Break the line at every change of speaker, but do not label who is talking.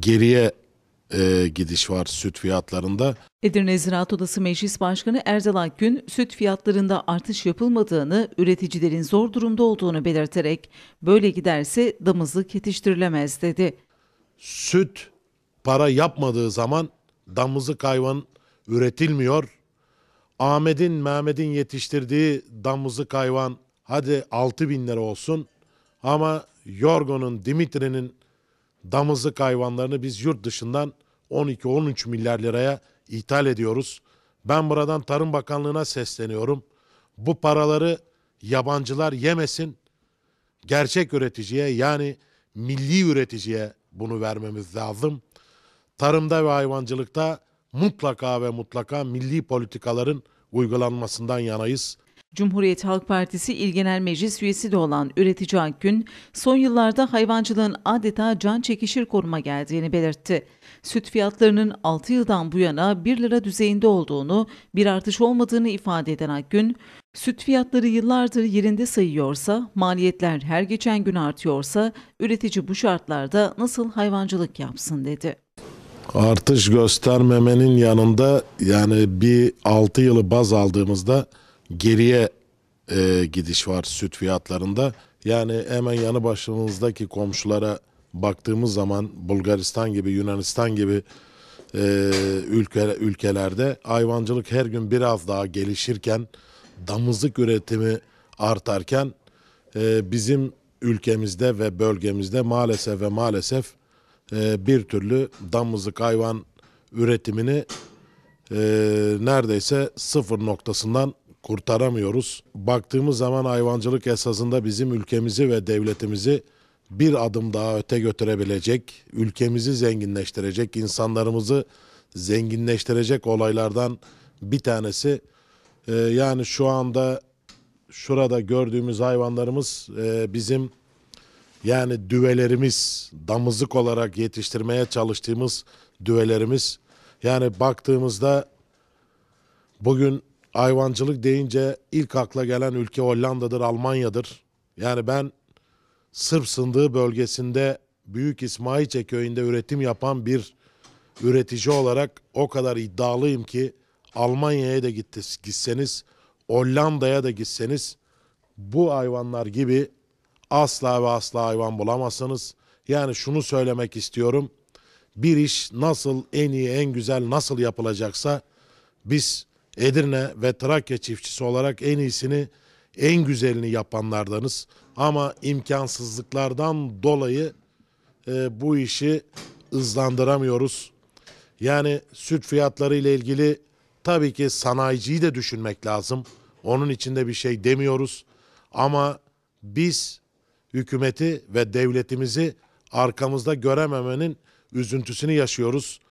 geriye e, gidiş var süt fiyatlarında.
Edirne Ziraat Odası Meclis Başkanı Erdal Akgün, süt fiyatlarında artış yapılmadığını, üreticilerin zor durumda olduğunu belirterek böyle giderse damızlık yetiştirilemez dedi.
Süt para yapmadığı zaman damızlık hayvan üretilmiyor. Ahmet'in, Mehmet'in yetiştirdiği damızlık hayvan hadi 6 bin lira olsun ama Yorgo'nun, Dimitri'nin damızlık hayvanlarını biz yurt dışından 12-13 milyar liraya ithal ediyoruz. Ben buradan Tarım Bakanlığı'na sesleniyorum. Bu paraları yabancılar yemesin. Gerçek üreticiye yani milli üreticiye bunu vermemiz lazım. Tarımda ve hayvancılıkta mutlaka ve mutlaka milli politikaların uygulanmasından yanayız.
Cumhuriyet Halk Partisi İl Genel Meclis üyesi de olan Üretici Akgün, son yıllarda hayvancılığın adeta can çekişir koruma geldiğini belirtti. Süt fiyatlarının 6 yıldan bu yana 1 lira düzeyinde olduğunu, bir artış olmadığını ifade eden Akgün, süt fiyatları yıllardır yerinde sayıyorsa, maliyetler her geçen gün artıyorsa, üretici bu şartlarda nasıl hayvancılık yapsın dedi
artış göstermemenin yanında yani bir 6 yılı baz aldığımızda geriye e, gidiş var süt fiyatlarında. Yani hemen yanı başımızdaki komşulara baktığımız zaman Bulgaristan gibi Yunanistan gibi e, ülke, ülkelerde hayvancılık her gün biraz daha gelişirken damızlık üretimi artarken e, bizim ülkemizde ve bölgemizde maalesef ve maalesef e, bir türlü damızlık hayvan üretimini e, neredeyse sıfır noktasından kurtaramıyoruz. Baktığımız zaman hayvancılık esasında bizim ülkemizi ve devletimizi bir adım daha öte götürebilecek, ülkemizi zenginleştirecek, insanlarımızı zenginleştirecek olaylardan bir tanesi. Ee, yani şu anda şurada gördüğümüz hayvanlarımız e, bizim yani düvelerimiz, damızlık olarak yetiştirmeye çalıştığımız düvelerimiz. Yani baktığımızda bugün hayvancılık deyince ilk akla gelen ülke Hollanda'dır, Almanya'dır. Yani ben Sırp sındığı bölgesinde Büyük İsmaiçe köyünde üretim yapan bir üretici olarak o kadar iddialıyım ki Almanya'ya da gittiniz, gitseniz, Hollanda'ya da gitseniz bu hayvanlar gibi asla ve asla hayvan bulamazsınız. Yani şunu söylemek istiyorum. Bir iş nasıl en iyi, en güzel nasıl yapılacaksa biz Edirne ve Trakya çiftçisi olarak en iyisini, en güzelini yapanlardanız. Ama imkansızlıklardan dolayı e, bu işi hızlandıramıyoruz. Yani süt fiyatları ile ilgili tabii ki sanayiciyi de düşünmek lazım. Onun için de bir şey demiyoruz. Ama biz hükümeti ve devletimizi arkamızda görememenin üzüntüsünü yaşıyoruz.